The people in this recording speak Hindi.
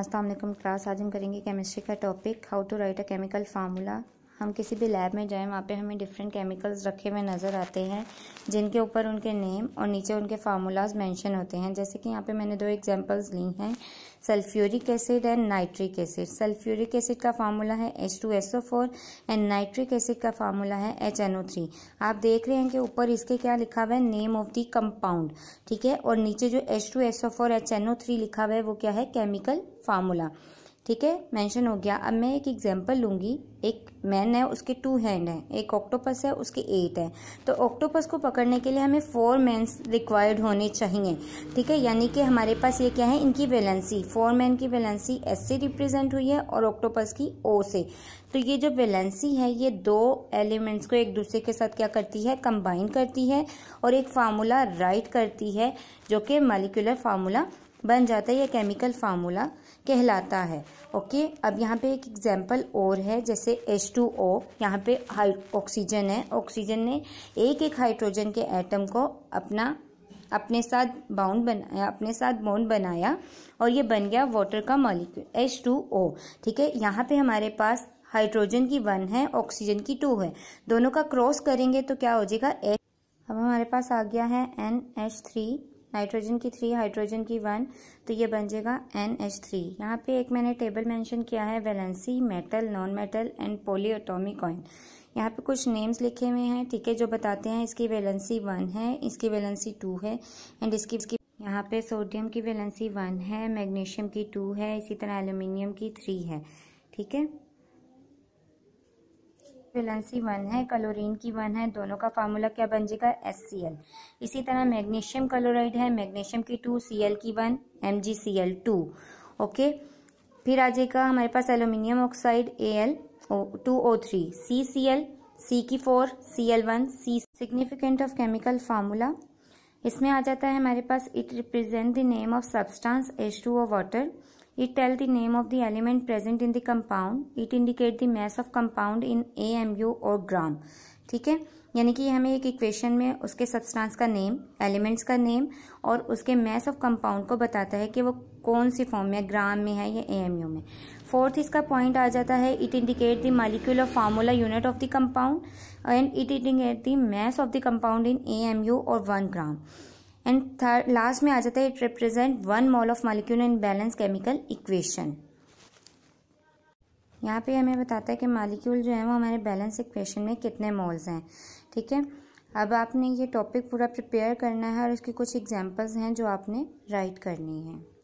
अस्सलाम वालेकुम क्लास आज हम करेंगे केमिस्ट्री का topic how to write a chemical formula हम किसी भी लैब में जाएं वहाँ पे हमें डिफरेंट केमिकल्स रखे हुए नज़र आते हैं जिनके ऊपर उनके नेम और नीचे उनके फार्मूलाज मेंशन होते हैं जैसे कि यहाँ पे मैंने दो एग्जांपल्स ली हैं sulphuric acid and nitric acid sulphuric acid का फार्मूला है H two S O four and nitric acid का फार्मूला है एच एन ओ थ्री आप देख रहे हैं कि ऊपर इसके क्या लिखा हुआ है नेम ऑफ दी कंपाउंड ठीक है और नीचे जो H two S O four H N O three लिखा हुआ है वो क्या है केमिकल फार्मूला ठीक है मेंशन हो गया अब मैं एक एग्जांपल लूंगी एक मैन है उसके टू हैंड हैं एक ऑक्टोपस है उसके एट है तो ऑक्टोपस को पकड़ने के लिए हमें फोर मैंस रिक्वायर्ड होने चाहिए ठीक है यानी कि हमारे पास ये क्या है इनकी वेलेंसी फोर मैन की वेलेंसी एस से रिप्रेजेंट हुई है और ऑक्टोपस की ओ से तो ये जो वेलेंसी है ये दो एलिमेंट्स को एक दूसरे के साथ क्या करती है कंबाइन करती है और एक फार्मूला राइट करती है जो कि मालिकुलर फार्मूला बन जाता है या केमिकल फार्मूला कहलाता है ओके अब यहाँ पे एक एग्जांपल और है जैसे एच टू ओ यहाँ पे ऑक्सीजन है ऑक्सीजन ने एक एक हाइड्रोजन के एटम को अपना अपने साथ बाउंड बनाया अपने साथ बॉन्ड बनाया और ये बन गया वाटर का मॉलिक्यूल एच टू ओ ठीक है यहाँ पे हमारे पास हाइड्रोजन की वन है ऑक्सीजन की टू है दोनों का क्रॉस करेंगे तो क्या हो जाएगा एच अब हमारे पास आ गया है एन एच थ्री नाइट्रोजन की थ्री हाइड्रोजन की वन तो ये बन जाएगा एन एच थ्री यहाँ पे एक मैंने टेबल मेंशन किया है valency metal non metal and polyatomic ion यहाँ पे कुछ नेम्स लिखे हुए हैं ठीक है जो बताते हैं इसकी वैलेंसी वन है इसकी वैलेंसी टू है एंड इसकी इसकी यहाँ पे सोडियम की वैलेंसी वन है मैग्नीशियम की टू है इसी तरह एल्यूमिनियम की थ्री है ठीक है वेलेंसी वन है क्लोरीन की वन है दोनों का फार्मूला क्या बन जाएगा एस सी एल इसी तरह मैग्नीशियम क्लोराइड है मैग्नीशियम की टू सी एल की one M G C L two okay फिर आ जाएगा हमारे पास aluminium oxide A L two O three C C L C की four C L one C significant of chemical formula इसमें आ जाता है हमारे पास it represent the name of substance H two O water It tells the name of the element present in the compound. It indicate the mass of compound in AMU or gram. ठीक है यानी कि हमें एक इक्वेशन में उसके सब्सटेंस का नेम एलिमेंट्स का नेम और उसके मैस ऑफ कंपाउंड को बताता है कि वो कौन सी फॉर्म में ग्राम में है या एएमयू में फोर्थ इसका पॉइंट आ जाता है it indicate the molecular formula unit of the compound and it indicate the mass of the compound in a और one gram and third last में आ जाता है it represent one mole of molecule in balance chemical equation यहाँ पे हमें बताता है कि मालिक्यूल जो है वो हमारे बैलेंस इक्वेशन में कितने मॉल्स हैं ठीक है अब आपने ये टॉपिक पूरा प्रिपेयर करना है और इसकी कुछ एग्जाम्पल्स हैं जो आपने राइट करनी है